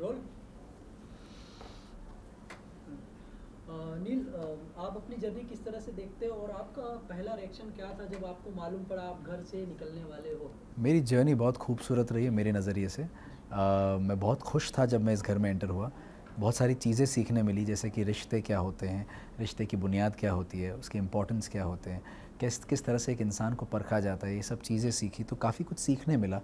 Role नील uh, uh, आप अपनी journey किस तरह से देखते हो और आपका पहला रिएक्शन क्या था जब आपको मालूम पड़ा आप घर से निकलने वाले हो मेरी जर्नी बहुत खूबसूरत रही है मेरे नज़रिए से आ, uh, मैं बहुत खुश था जब मैं इस घर में एंटर हुआ बहुत सारी चीज़ें सीखने मिली जैसे कि रिश्ते क्या होते हैं रिश्ते की बुनियाद क्या होती है उसकी इम्पोर्टेंस क्या होते हैं किस किस तरह से एक इंसान को परखा जाता है ये सब चीज़ें सीखी तो काफ़ी कुछ सीखने मिला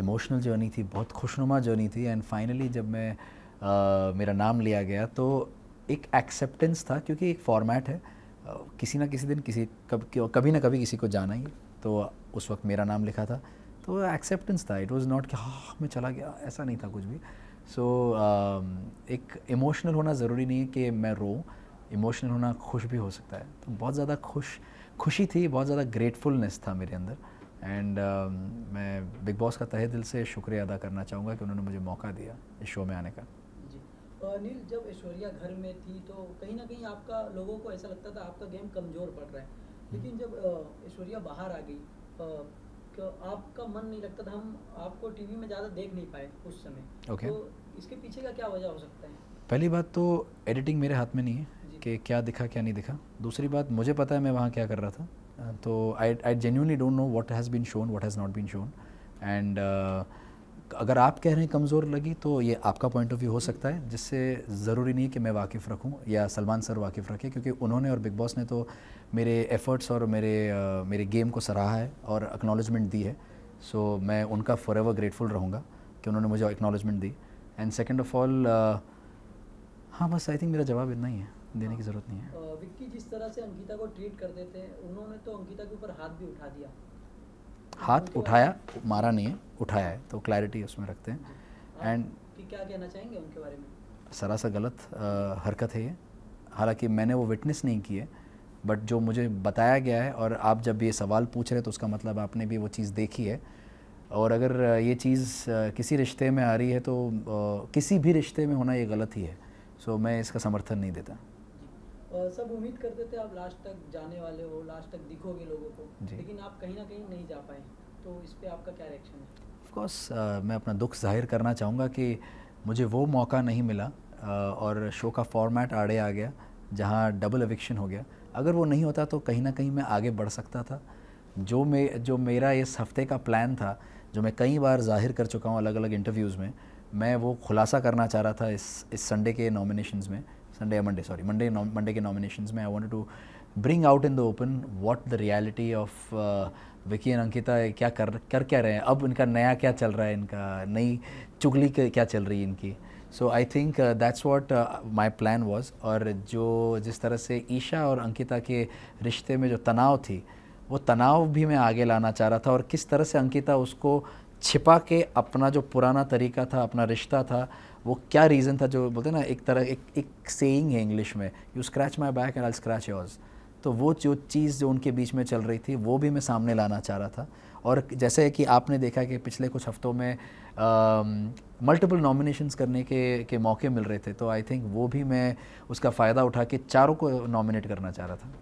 इमोशनल जर्नी थी बहुत खुशनुमा जर्नी थी एंड फाइनली जब मैं uh, मेरा नाम लिया गया तो एक एक्सेप्टेंस था क्योंकि एक फॉर्मेट है किसी ना किसी दिन किसी कब कभी ना कभी किसी को जाना ही तो उस वक्त मेरा नाम लिखा था तो एक्सेप्टेंस था इट वॉज़ नॉट कि हाँ, हाँ मैं चला गया ऐसा नहीं था कुछ भी सो so, uh, एक इमोशनल होना ज़रूरी नहीं है कि मैं रो इमोशनल होना खुश भी हो सकता है तो बहुत ज़्यादा खुश खुशी थी बहुत ज़्यादा ग्रेटफुलनेस था मेरे अंदर एंड uh, um, मैं बिग बॉस का तहे दिल से शुक्रिया अदा करना चाहूँगा कि उन्होंने मुझे मौका दिया इस शो में आने का अनिल जब ऐश्वर्या घर में थी तो कहीं ना कहीं आपका लोगों को ऐसा लगता था आपका गेम कमज़ोर पड़ रहा है लेकिन जब ऐश्वर्या बाहर आ गई तो आपका मन नहीं लगता था हम आपको टीवी में ज़्यादा देख नहीं पाए उस समय okay. तो इसके पीछे का क्या वजह हो सकता है पहली बात तो एडिटिंग मेरे हाथ में नहीं है कि क्या दिखा क्या नहीं दिखा दूसरी बात मुझे पता है मैं वहाँ क्या कर रहा था तो I I genuinely don't know what has been shown what has not been shown and अगर आप कह रहे हैं कमज़ोर लगी तो ये आपका पॉइंट ऑफ व्यू हो सकता है जिससे ज़रूरी नहीं कि मैं वाकिफ़ रखूँ या सलमान सर वाकिफ़ रखें क्योंकि उन्होंने और बिग बॉस ने तो मेरे एफ़र्ट्स और मेरे uh, मेरे गेम को सराहा है और एक्नॉलेजमेंट दी है सो so, मैं उनका फॉर एवर ग्रेटफुल रहूँगा कि उन्होंने मुझे एक्नॉलेजमेंट दी एंड सेकेंड ऑफ ऑल हाँ बस आई थिंक मेरा जवाब इतना ही है देने की ज़रूरत नहीं है विक्की जिस तरह से अंकिता को ट्रीट कर देते हैं उन्होंने तो अंकिता के ऊपर हाथ भी उठा दिया हाथ उठाया मारा नहीं है उठाया है तो क्लैरिटी उसमें रखते हैं एंड हाँ। क्या कहना चाहेंगे उनके बारे में सरासर गलत हरकत है ये हालांकि मैंने वो विटनेस नहीं की है बट जो मुझे बताया गया है और आप जब ये सवाल पूछ रहे तो उसका मतलब आपने भी वो चीज़ देखी है और अगर ये चीज़ किसी रिश्ते में आ रही है तो किसी भी रिश्ते में होना ये गलत ही है सो मैं इसका समर्थन नहीं देता सब उम्मीद करते थे आप लास्ट तक जाने वाले हो लास्ट तक दिखोगे लोगों को लेकिन आप कहीं ना कहीं नहीं जा पाए तो इस पर आपका क्या रिएक्शन है ऑफकोर्स uh, मैं अपना दुख जाहिर करना चाहूँगा कि मुझे वो मौका नहीं मिला uh, और शो का फॉर्मेट आड़े आ गया जहाँ डबल एविक्शन हो गया अगर वो नहीं होता तो कहीं ना कहीं मैं आगे बढ़ सकता था जो मे जो मेरा इस हफ्ते का प्लान था जो मैं कई बार जाहिर कर चुका हूँ अलग अलग इंटरव्यूज़ में मैं वो खुलासा करना चाह रहा था इस इस संडे के नॉमिनेशंस में Sunday or Monday, sorry, Monday, no, Monday के nominations में I wanted to bring out in the open what the reality of uh, Vicky and Ankita क्या कर कर क्या रहे हैं अब इनका नया क्या चल रहा है इनका नई चुगली क्या चल रही है इनकी so I think that's what my plan was और जो जिस तरह से ईशा और अंकिता के रिश्ते में जो तनाव थी वो तनाव भी मैं आगे लाना चाह रहा था और किस तरह से अंकिता उसको छिपा के अपना जो पुराना तरीका था अपना रिश्ता था वो क्या रीज़न था जो बोलते ना एक तरह एक एक सेइंग है इंग्लिश में you scratch my back and I scratch yours तो वो जो चीज़ जो उनके बीच में चल रही थी वो भी मैं सामने लाना चाह रहा था और जैसे कि आपने देखा कि पिछले कुछ हफ्तों में मल्टीपल नॉमिनेशंस करने के के मौके मिल रहे थे तो आई थिंक वो भी मैं उसका फ़ायदा उठा के चारों को नॉमिनेट करना चाह रहा था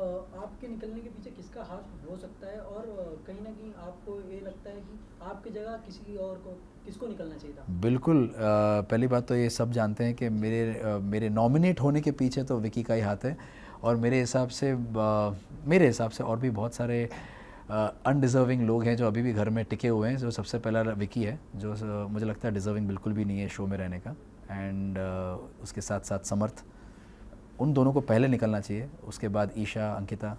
आपके निकलने के पीछे किसका हाथ हो सकता है और कहीं ना कहीं आपको ये लगता है कि आपकी जगह किसी और को किसको निकलना चाहिए था बिल्कुल पहली बात तो ये सब जानते हैं कि मेरे मेरे नॉमिनेट होने के पीछे तो विकी का ही हाथ है और मेरे हिसाब से मेरे हिसाब से और भी बहुत सारे अनडिज़र्विंग uh, लोग हैं जो अभी भी घर में टिके हुए हैं जो सबसे पहला विकी है जो मुझे लगता है डिज़र्विंग बिल्कुल भी नहीं है शो में रहने का एंड uh, उसके साथ साथ समर्थ उन दोनों को पहले निकलना चाहिए उसके बाद Isha Ankita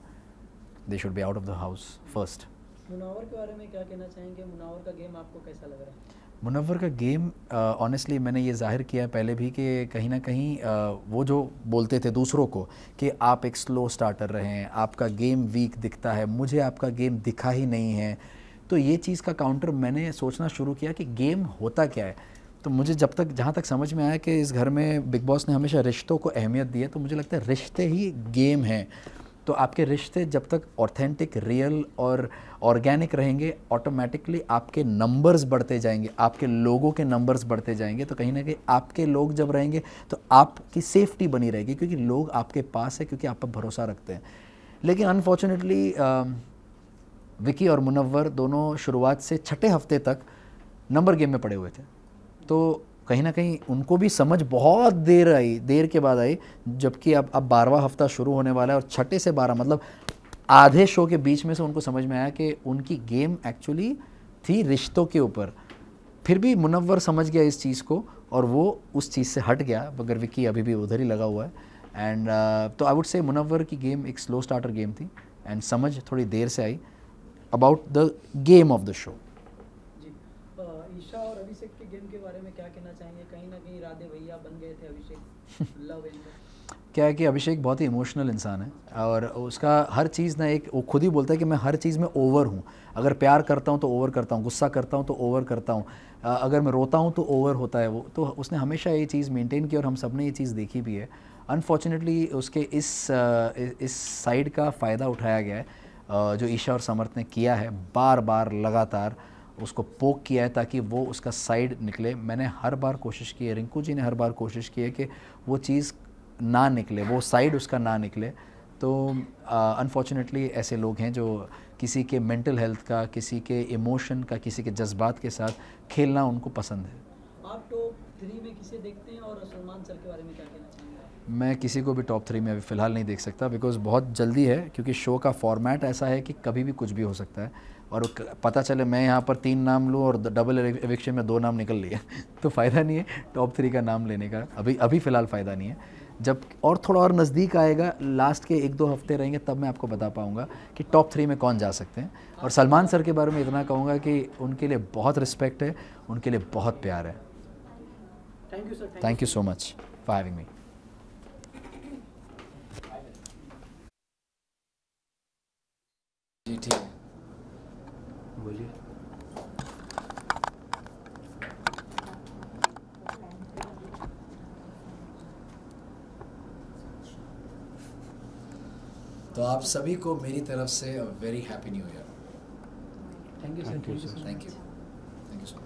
they should be out of the house first Munawar के बारे में क्या कहना चाहेंगे मुनावर का गेम आपको कैसा लग रहा है मुनवर का गेम ऑनेस्टली uh, मैंने ये जाहिर किया पहले भी कि कहीं ना कहीं uh, वो जो बोलते थे दूसरों को कि आप एक स्लो स्टार्टर रहे हैं आपका गेम वीक दिखता है मुझे आपका गेम दिखा ही नहीं है तो ये चीज़ का काउंटर मैंने सोचना शुरू किया कि गेम होता क्या है तो मुझे जब तक जहाँ तक समझ में आया कि इस घर में बिग बॉस ने हमेशा रिश्तों को अहमियत दी है तो मुझे लगता है रिश्ते ही गेम हैं तो आपके रिश्ते जब तक ऑथेंटिक रियल और ऑर्गेनिक रहेंगे ऑटोमेटिकली आपके नंबर्स बढ़ते जाएंगे आपके लोगों के नंबर्स बढ़ते जाएंगे तो कहीं ना कहीं आपके लोग जब रहेंगे तो आपकी सेफ्टी बनी रहेगी क्योंकि लोग आपके पास है क्योंकि आप पर भरोसा रखते हैं लेकिन अनफॉर्चुनेटली विकी और मुनवर दोनों शुरुआत से छठे हफ्ते तक नंबर गेम में पड़े हुए थे तो कहीं ना कहीं उनको भी समझ बहुत देर आई देर के बाद आई जबकि अब अब बारहवा हफ्ता शुरू होने वाला है और छठे से बारह मतलब आधे शो के बीच में से उनको समझ में आया कि उनकी गेम एक्चुअली थी रिश्तों के ऊपर फिर भी मुनवर समझ गया इस चीज़ को और वो उस चीज़ से हट गया मगर विक्की अभी भी उधर ही लगा हुआ है एंड uh, तो आई वुड से मुनवर की गेम एक स्लो स्टार्टर गेम थी एंड समझ थोड़ी देर से आई about the game of the show Abhishek की गेम के बारे में क्या कहना चाहेंगे कहीं ना कहीं राधे भैया बन गए थे अभिषेक लव क्या है कि अभिषेक बहुत ही इमोशनल इंसान है और उसका हर चीज़ ना एक वो खुद ही बोलता है कि मैं हर चीज़ में ओवर हूँ अगर प्यार करता हूँ तो ओवर करता हूँ गुस्सा करता हूँ तो ओवर करता हूँ अगर मैं रोता हूँ तो ओवर होता है वो तो उसने हमेशा ये चीज़ मेंटेन की और हम सब ने ये चीज़ देखी भी है अनफॉर्चुनेटली उसके इस इस साइड का फ़ायदा उठाया गया है जो ईशा और समर्थ ने किया है बार बार लगातार उसको पोक किया है ताकि वो उसका साइड निकले मैंने हर बार कोशिश की है रिंकू जी ने हर बार कोशिश की है कि वो चीज़ ना निकले वो साइड उसका ना निकले तो अनफॉर्चुनेटली ऐसे लोग हैं जो किसी के मेंटल हेल्थ का किसी के इमोशन का किसी के जज्बात के साथ खेलना उनको पसंद है आप तो में किसे देखते हैं और सलमान सर के बारे में क्या मैं किसी को भी टॉप थ्री में अभी फ़िलहाल नहीं देख सकता बिकॉज बहुत जल्दी है क्योंकि शो का फॉर्मेट ऐसा है कि कभी भी कुछ भी हो सकता है और पता चले मैं यहाँ पर तीन नाम लूँ और डबल एविक्शन में दो नाम निकल लिए तो फ़ायदा नहीं है टॉप थ्री का नाम लेने का अभी अभी फ़िलहाल फ़ायदा नहीं है जब और थोड़ा और नज़दीक आएगा लास्ट के एक दो हफ्ते रहेंगे तब मैं आपको बता पाऊँगा कि टॉप थ्री में कौन जा सकते हैं और सलमान सर के बारे में इतना कहूँगा कि उनके लिए बहुत रिस्पेक्ट है उनके लिए बहुत प्यार है thank you sir thank you so much for having me तो आप सभी को मेरी तरफ से very happy new year thank you sir thank you thank you so much